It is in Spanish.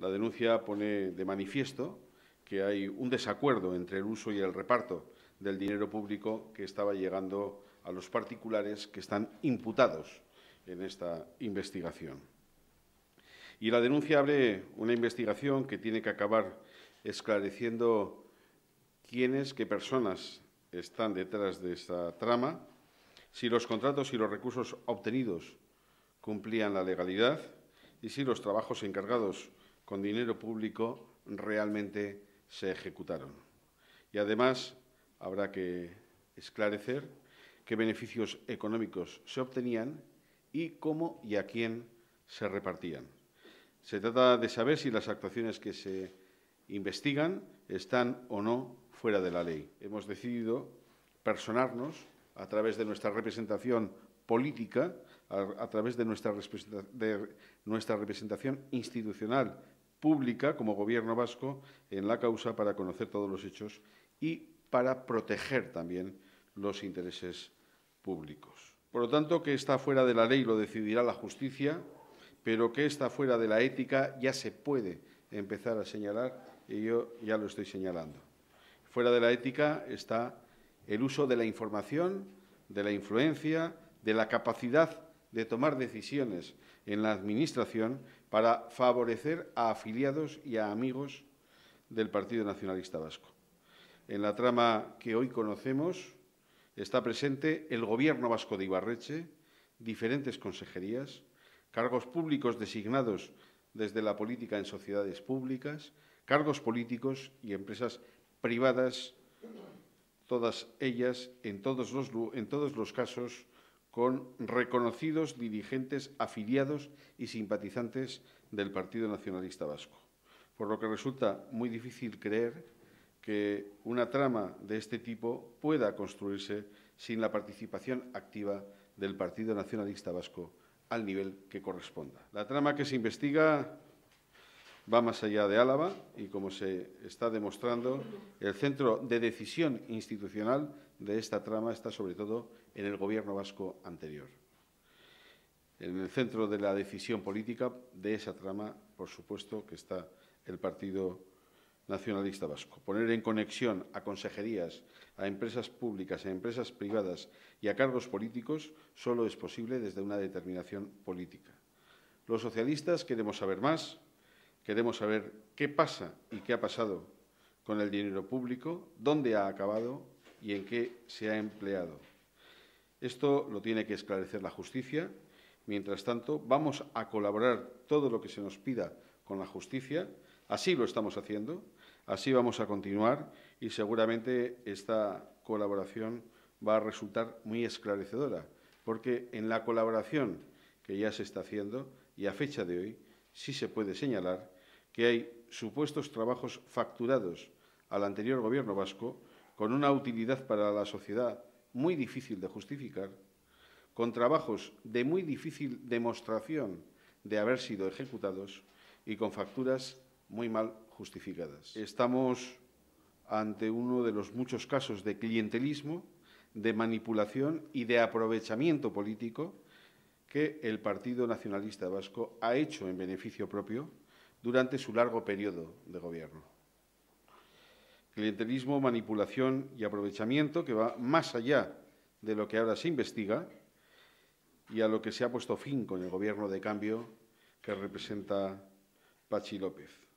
La denuncia pone de manifiesto que hay un desacuerdo entre el uso y el reparto del dinero público que estaba llegando a los particulares que están imputados en esta investigación. Y la denuncia abre una investigación que tiene que acabar esclareciendo quiénes, qué personas están detrás de esta trama, si los contratos y los recursos obtenidos cumplían la legalidad y si los trabajos encargados con dinero público realmente se ejecutaron. Y además habrá que esclarecer qué beneficios económicos se obtenían y cómo y a quién se repartían. Se trata de saber si las actuaciones que se investigan están o no fuera de la ley. Hemos decidido personarnos a través de nuestra representación política, a, través de nuestra, de nuestra representación institucional pública como gobierno vasco en la causa para conocer todos los hechos y para proteger también los intereses públicos. Por lo tanto, que está fuera de la ley lo decidirá la justicia, pero que está fuera de la ética ya se puede empezar a señalar y yo ya lo estoy señalando. Fuera de la ética está el uso de la información, de la influencia, de la capacidad de tomar decisiones en la Administración para favorecer a afiliados y a amigos del Partido Nacionalista Vasco. En la trama que hoy conocemos está presente el Gobierno vasco de Ibarreche, diferentes consejerías, cargos públicos designados desde la política en sociedades públicas, cargos políticos y empresas privadas, todas ellas en todos los, en todos los casos con reconocidos dirigentes afiliados y simpatizantes del Partido Nacionalista Vasco. Por lo que resulta muy difícil creer que una trama de este tipo pueda construirse sin la participación activa del Partido Nacionalista Vasco al nivel que corresponda. La trama que se investiga va más allá de Álava y, como se está demostrando, el centro de decisión institucional de esta trama está sobre todo en el gobierno vasco anterior. En el centro de la decisión política de esa trama, por supuesto, que está el Partido Nacionalista Vasco. Poner en conexión a consejerías, a empresas públicas, a empresas privadas y a cargos políticos solo es posible desde una determinación política. Los socialistas queremos saber más, queremos saber qué pasa y qué ha pasado con el dinero público, dónde ha acabado y en qué se ha empleado. Esto lo tiene que esclarecer la justicia. Mientras tanto, vamos a colaborar todo lo que se nos pida con la justicia. Así lo estamos haciendo, así vamos a continuar y seguramente esta colaboración va a resultar muy esclarecedora, porque en la colaboración que ya se está haciendo y a fecha de hoy sí se puede señalar que hay supuestos trabajos facturados al anterior Gobierno vasco con una utilidad para la sociedad muy difícil de justificar, con trabajos de muy difícil demostración de haber sido ejecutados y con facturas muy mal justificadas. Estamos ante uno de los muchos casos de clientelismo, de manipulación y de aprovechamiento político que el Partido Nacionalista Vasco ha hecho en beneficio propio durante su largo periodo de gobierno clientelismo, manipulación y aprovechamiento que va más allá de lo que ahora se investiga y a lo que se ha puesto fin con el gobierno de cambio que representa Pachi López.